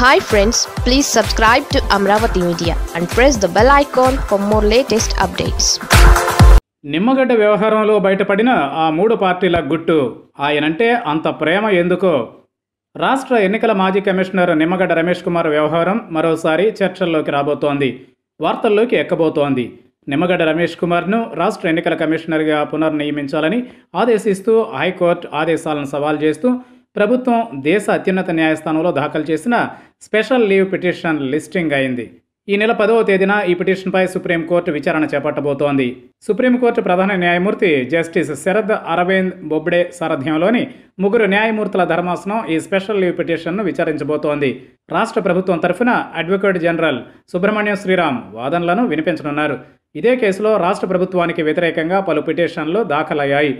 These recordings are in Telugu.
hi friends please subscribe to Amaravati media and press the bell icon for more latest updates Nimmagadda వ్యవహారంలో బయటపడిన ఆ మూడు పార్టీల గుట్టు ఆయనంటే అంత ప్రేమ ఎందుకో రాష్ట్ర ఎన్నికల మాజీ కమిషనర్ నిమ్మగడ్డ రమేష్ కుమార్ వ్యవహారం మరోసారి చర్చల్లోకి రాబోతోంది వార్తల్లోకి ఎక్కబోతోంది నిమ్మగడ్డ రమేష్ కుమార్ను రాష్ట్ర ఎన్నికల కమిషనర్గా పునర్నియమించాలని ఆదేశిస్తూ హైకోర్టు ఆదేశాలను సవాల్ చేస్తూ ప్రభుత్వం దేశ అత్యున్నత న్యాయస్థానంలో దాఖలు చేసిన స్పెషల్ లీవ్ పిటిషన్ లిస్టింగ్ అయింది ఈ నెల పదవ తేదీన ఈ పిటిషన్పై సుప్రీంకోర్టు విచారణ చేపట్టబోతోంది సుప్రీంకోర్టు ప్రధాన న్యాయమూర్తి జస్టిస్ శరద్ అరవింద్ బొబ్డే సారథ్యంలోని ముగ్గురు న్యాయమూర్తుల ధర్మాసనం ఈ స్పెషల్ లీవ్ పిటిషన్ను విచారించబోతోంది రాష్ట్ర ప్రభుత్వం తరఫున అడ్వకేట్ జనరల్ సుబ్రహ్మణ్యం శ్రీరామ్ వాదనలను వినిపించనున్నారు ఇదే కేసులో రాష్ట్ర ప్రభుత్వానికి వ్యతిరేకంగా పలు పిటిషన్లు దాఖలయ్యాయి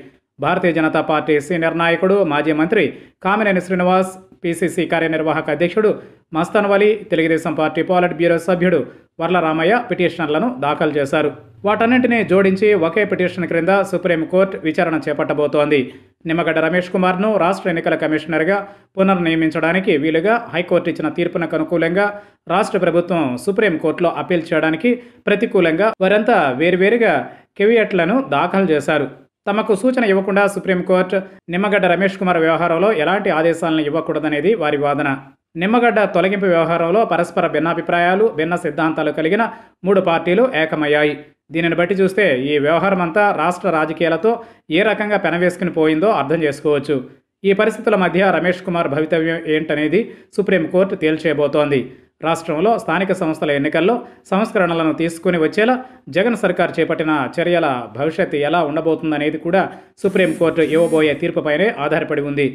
భారతీయ జనతా పార్టీ సీనియర్ నాయకుడు మాజీ మంత్రి కామినేని శ్రీనివాస్ పిసిసి కార్యనిర్వాహక అధ్యక్షుడు Mastan Telugu Desam party polit bureau సభ్యుడు వర్లరామయ్య పిటిషన్లను దాఖలు చేశారు వాటన్నింటినీ జోడించి ఒకే పిటిషన్ క్రింద సుప్రీంకోర్టు విచారణ చేపట్టబోతోంది నిమ్మగడ్డ రమేష్ కుమార్ను రాష్ట్ర ఎన్నికల కమిషనర్గా పునర్నియమించడానికి వీలుగా హైకోర్టు ఇచ్చిన తీర్పునకు అనుకూలంగా రాష్ట్ర ప్రభుత్వం సుప్రీంకోర్టులో అప్పీల్ చేయడానికి ప్రతికూలంగా వారంతా వేర్వేరుగా కెవియట్లను దాఖలు చేశారు తమకు సూచన ఇవ్వకుండా సుప్రీంకోర్టు నిమ్మగడ్డ రమేష్ కుమార్ వ్యవహారంలో ఎలాంటి ఆదేశాలను ఇవ్వకూడదనేది వారి వాదన నిమ్మగడ్డ తొలగింపు వ్యవహారంలో పరస్పర భిన్నాభిప్రాయాలు భిన్న సిద్ధాంతాలు కలిగిన మూడు పార్టీలు ఏకమయ్యాయి దీనిని బట్టి చూస్తే ఈ వ్యవహారం అంతా రాష్ట్ర రాజకీయాలతో ఏ రకంగా పెనవేసుకుని పోయిందో అర్థం చేసుకోవచ్చు ఈ పరిస్థితుల మధ్య రమేష్ కుమార్ భవితవ్యం ఏంటనేది సుప్రీంకోర్టు తేల్చేయబోతోంది రాష్ట్రంలో స్థానిక సంస్థల ఎన్నికల్లో సంస్కరణలను తీసుకుని వచ్చేలా జగన్ సర్కార్ చేపట్టిన చర్యల భవిష్యత్తు ఎలా ఉండబోతుందనేది కూడా సుప్రీంకోర్టు ఇవ్వబోయే తీర్పుపైనే ఆధారపడి ఉంది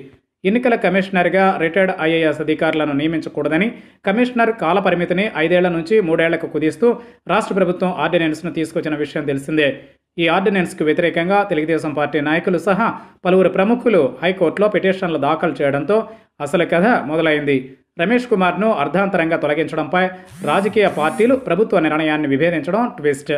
ఎన్నికల కమిషనర్గా రిటైర్డ్ ఐఏఎస్ అధికారులను నియమించకూడదని కమిషనర్ కాలపరిమితిని ఐదేళ్ల నుంచి మూడేళ్లకు కుదిస్తూ రాష్ట్ర ప్రభుత్వం ఆర్డినెన్స్ను తీసుకొచ్చిన విషయం తెలిసిందే ఈ ఆర్డినెన్స్కు వ్యతిరేకంగా తెలుగుదేశం పార్టీ నాయకులు సహా పలువురు ప్రముఖులు హైకోర్టులో పిటిషన్లు దాఖలు చేయడంతో అసలు కథ మొదలైంది రమేష్ కుమార్ను అర్ధాంతరంగా తొలగించడంపై రాజకీయ పార్టీలు ప్రభుత్వ నిర్ణయాన్ని విభేదించడం ట్విస్ట్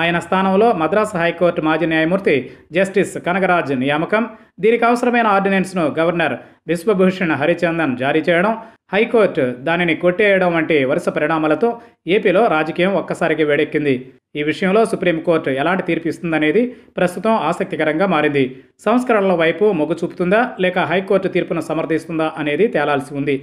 ఆయన స్థానంలో మద్రాసు హైకోర్టు మాజీ న్యాయమూర్తి జస్టిస్ కనగరాజ్ నియామకం దీనికి అవసరమైన ఆర్డినెన్స్ను గవర్నర్ బిశ్వభూషణ్ హరిచందన్ జారీ చేయడం హైకోర్టు దానిని కొట్టేయడం వంటి వరుస పరిణామాలతో ఏపీలో రాజకీయం ఒక్కసారికి వేడెక్కింది ఈ విషయంలో సుప్రీంకోర్టు ఎలాంటి తీర్పు ఇస్తుందనేది ప్రస్తుతం ఆసక్తికరంగా మారింది సంస్కరణల వైపు మొగ్గు చూపుతుందా లేక హైకోర్టు తీర్పును సమర్థిస్తుందా అనేది తేలాల్సి ఉంది